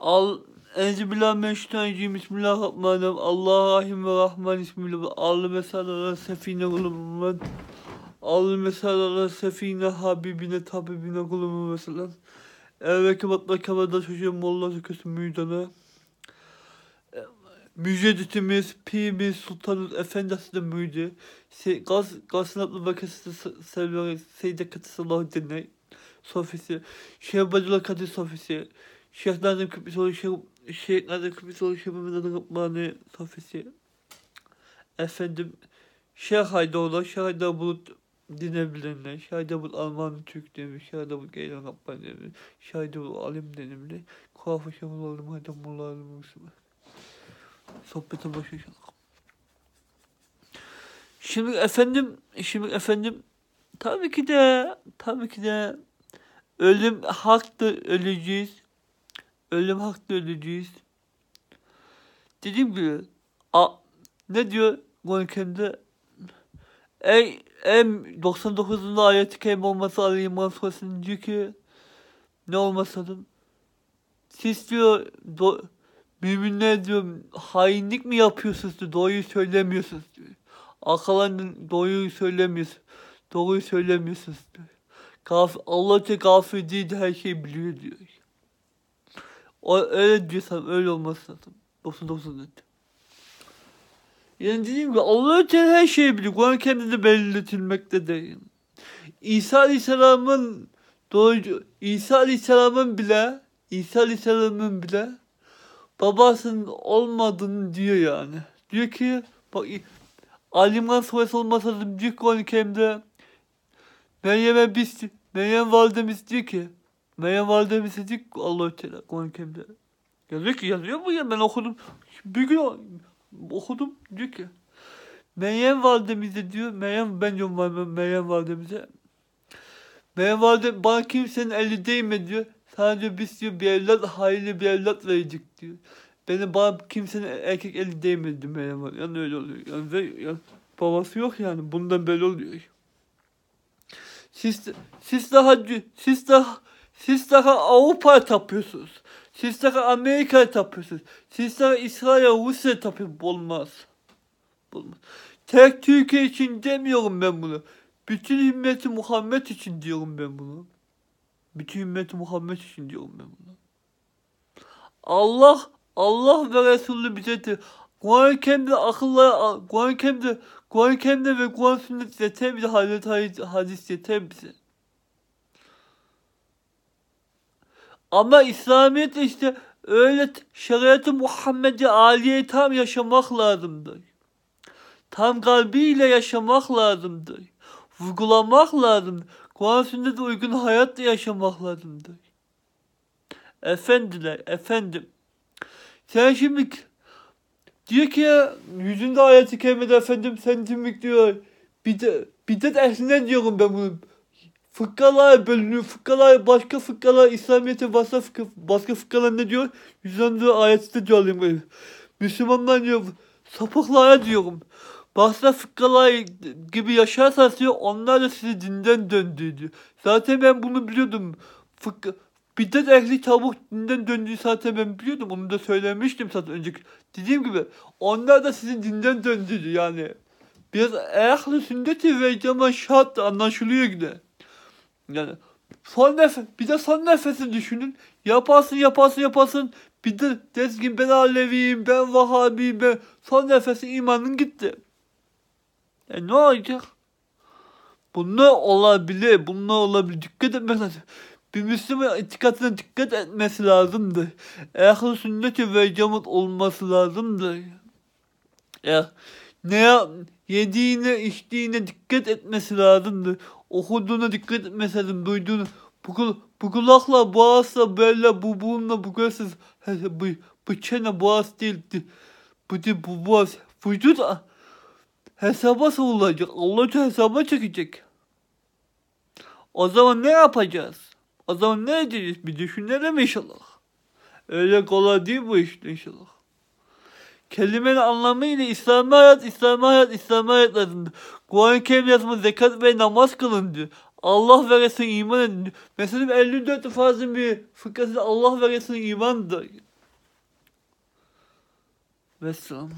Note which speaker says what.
Speaker 1: Al Enzübillahimineşşeytanirracim Bismillahirrahmanirrahim Allah'ım ve Rahman ismiyle Allah mesela sefine kulumdan Allah mesela sefine habibine tabibine kulumu mesela Evveki batla kemada çocuğum molla söküsü müjdana Müjdetimiz, pirimiz, sultanımız, efendisi de müjde. Se gaz, gazınatlı vakası sevgiler, seyde katısı sallahu dinle. Sofisi, şehbacılar kadı sofisi. Şeyh Nazım Kıbrısoğlu Şeyh, Şeyh Nazım Kıbrısoğlu Şeyh Mehmet Ali Efendim Şeyh Haydoğlu, Şeyh Haydoğlu Bulut dinebilenler, Şeyh Haydoğlu Alman Türk demiş, Şeyh Haydoğlu Bulut Geylan Kaplan demiş, Şeyh Haydoğlu Alim denimli, Kuafı Şamul Oğlum, Haydoğlu Bulut Alim olsun. Sohbete başlayalım. Şimdi efendim, şimdi efendim, tabii ki de, tabii ki de ölüm haktır, öleceğiz. Ölüm haklı öleceğiz. Dediğim gibi a, ne diyor Kur'an-ı Ey, em 99'unda ayet-i kerim olması Ali İmran suresinin diyor ki ne olmasın siz diyor do, müminler diyor hainlik mi yapıyorsunuz diyor doğruyu söylemiyorsunuz diyor. Arkalarından doğruyu söylemiyorsunuz. Doğruyu söylemiyorsunuz diyor. Kaf, Allah da kafir değil her şeyi biliyor diyor. O öyle diyorsam öyle olması lazım. 99 net. Yani dediğim gibi Allah için her şeyi bilir. Kur'an kendini belirtilmektedir. İsa Aleyhisselam'ın doğru, İsa Aleyhisselam'ın bile İsa Aleyhisselam'ın bile babasının olmadığını diyor yani. Diyor ki bak Ali İmran suresi olmasa da büyük Kur'an-ı Kerim'de Meryem'e biz Meryem validemiz diyor ki Meryem Valide Mesecik Allah-u Teala Kur'an-ı Kerim'de. Yazıyor ki yazıyor mu ya ben okudum. Bir gün okudum diyor ki Meryem Validemize diyor Meryem ben diyorum var Meryem Validemize. Meryem Valide bana kimsenin eli değme diyor. Sadece biz diyor bir evlat hayırlı bir evlat verecek diyor. Beni bana kimsenin erkek eli değmedi diyor Meryem Valide. Yani öyle oluyor. Yani, yani babası yok yani bundan böyle oluyor. Siz, siz daha siz daha siz daha Avrupa'ya tapıyorsunuz. Siz daha Amerika'ya tapıyorsunuz. Siz daha İsrail, Rusya tapıyorsunuz. Olmaz. Olmaz. Tek Türkiye için demiyorum ben bunu. Bütün ümmeti Muhammed için diyorum ben bunu. Bütün ümmeti Muhammed için diyorum ben bunu. Allah, Allah ve Resulü bize de Kur'an-ı Kerim'de akıllara, Kur'an-ı Kerim'de, Kur'an-ı ve Kur'an sünnet yeter bize, Hazreti Hadis yeter bize. Ama İslamiyet işte öyle şeriatı Muhammed'i aliyeyi tam yaşamak lazımdır. Tam kalbiyle yaşamak lazımdır. Vurgulamak lazım. Kur'an sünnete uygun hayatla yaşamak lazımdır. Efendiler, efendim. Sen şimdi diyor ki yüzünde ayet-i kerimede efendim sen şimdi diyor bir de ehlinden diyorum ben bunu fıkralar bölünüyor. Fıkralar başka fıkralar İslamiyet'e başka, fıkra, başka fıkralar ne diyor? 114 ayette diyor alim. Müslümanlar diyor sapıklara diyorum. Başka fıkralar gibi yaşarsanız diyor onlar da sizi dinden döndü diyor. Zaten ben bunu biliyordum. Fıkra, Biddet ehli tavuk dinden döndüğü zaten ben biliyordum. Onu da söylemiştim zaten önceki. Dediğim gibi onlar da sizin dinden döndü yani. Biraz ehli sünneti ve zaman şart anlaşılıyor yine. Yani son nefes, bir de son nefesi düşünün. Yaparsın yaparsın yaparsın. Bir de dersin ben Aleviyim, ben Vahabiyim, ben son nefesi imanın gitti. E ne olacak? Bunlar olabilir, bunlar olabilir. Dikkat etmesi. lazım. Bir Müslüman itikadına dikkat etmesi lazımdır. Ehl-i sünnet ve cemaat olması lazımdır. Ya, ne yap, yediğine, içtiğine dikkat etmesi lazımdır. Okuduğuna dikkat etmeseydin duyduğunu. Bu, kul bu kulakla, bu ağızla, böyle, bu burunla, bu gözle, bu, bu çene, bu ağız değil. Bu, bu, bu ağız. Vücut hesaba sorulacak. Allah'ı hesaba çekecek. O zaman ne yapacağız? O zaman ne edeceğiz? Bir düşünelim inşallah. Öyle kolay değil bu iş inşallah. Kelimenin anlamı ile İslami hayat, İslami hayat, İslami hayat lazımdır. Kur'an-ı Kerim yazma, zekat ve namaz kılın diyor. Allah veresin iman edin. Mesela 54 farzın bir fıkrası Allah veresin imandır. Mesela.